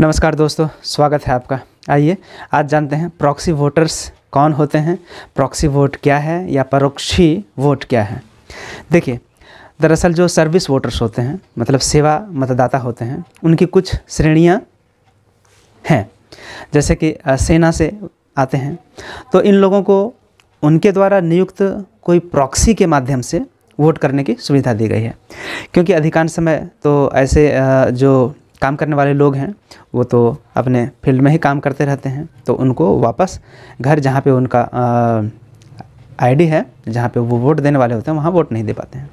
नमस्कार दोस्तों स्वागत है आपका आइए आज जानते हैं प्रॉक्सी वोटर्स कौन होते हैं प्रॉक्सी वोट क्या है या परोक्षी वोट क्या है देखिए दरअसल जो सर्विस वोटर्स होते हैं मतलब सेवा मतदाता होते हैं उनकी कुछ श्रेणियाँ हैं जैसे कि सेना से आते हैं तो इन लोगों को उनके द्वारा नियुक्त कोई प्रॉक्सी के माध्यम से वोट करने की सुविधा दी गई है क्योंकि अधिकांश समय तो ऐसे जो काम करने वाले लोग हैं वो तो अपने फील्ड में ही काम करते रहते हैं तो उनको वापस घर जहाँ पे उनका आईडी है जहाँ पे वो वोट देने वाले होते हैं वहाँ वोट नहीं दे पाते हैं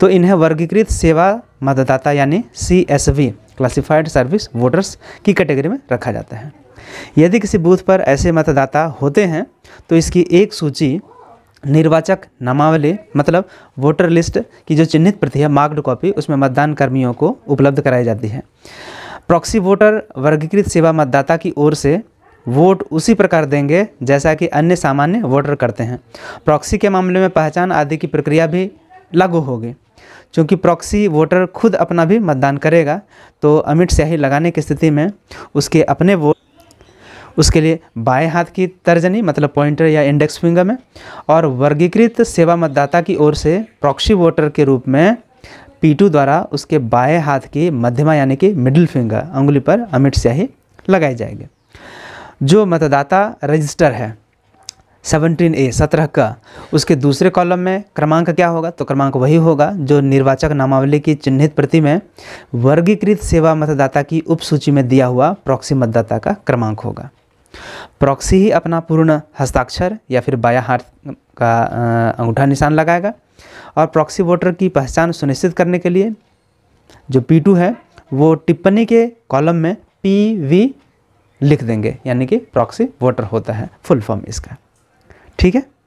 तो इन्हें वर्गीकृत सेवा मतदाता यानी C S V classified service voters की कैटेगरी में रखा जाता है यदि किसी बूथ पर ऐसे मतदाता होते हैं तो इसकी एक सूची निर्वाचक नामावली मतलब वोटर लिस्ट की जो चिन्हित प्रति है मार्क्ड कॉपी उसमें मतदान कर्मियों को उपलब्ध कराई जाती है प्रॉक्सी वोटर वर्गीकृत सेवा मतदाता की ओर से वोट उसी प्रकार देंगे जैसा कि अन्य सामान्य वोटर करते हैं प्रॉक्सी के मामले में पहचान आदि की प्रक्रिया भी लागू होगी क्योंकि प्रॉक्सी वोटर खुद अपना भी मतदान करेगा तो अमिट स्याही लगाने की स्थिति में उसके अपने वोट उसके लिए बाएं हाथ की तर्जनी मतलब पॉइंटर या इंडेक्स फिंगर में और वर्गीकृत सेवा मतदाता की ओर से प्रॉक्सी वोटर के रूप में पीटू द्वारा उसके बाएं हाथ की मध्यमा यानी कि मिडिल फिंगर अंगुली पर अमिट स्याही लगाई जाएगी जो मतदाता रजिस्टर है सेवनटीन ए सत्रह का उसके दूसरे कॉलम में क्रमांक क्या होगा तो क्रमांक वही होगा जो निर्वाचक नामावली की चिन्हित प्रति में वर्गीकृत सेवा मतदाता की उपसूची में दिया हुआ प्रॉक्सी मतदाता का क्रमांक होगा प्रॉक्सी ही अपना पूर्ण हस्ताक्षर या फिर बाया हाथ का अंगूठा निशान लगाएगा और प्रॉक्सी वोटर की पहचान सुनिश्चित करने के लिए जो पी टू है वो टिप्पणी के कॉलम में पी वी लिख देंगे यानी कि प्रॉक्सी वोटर होता है फुल फॉर्म इसका ठीक है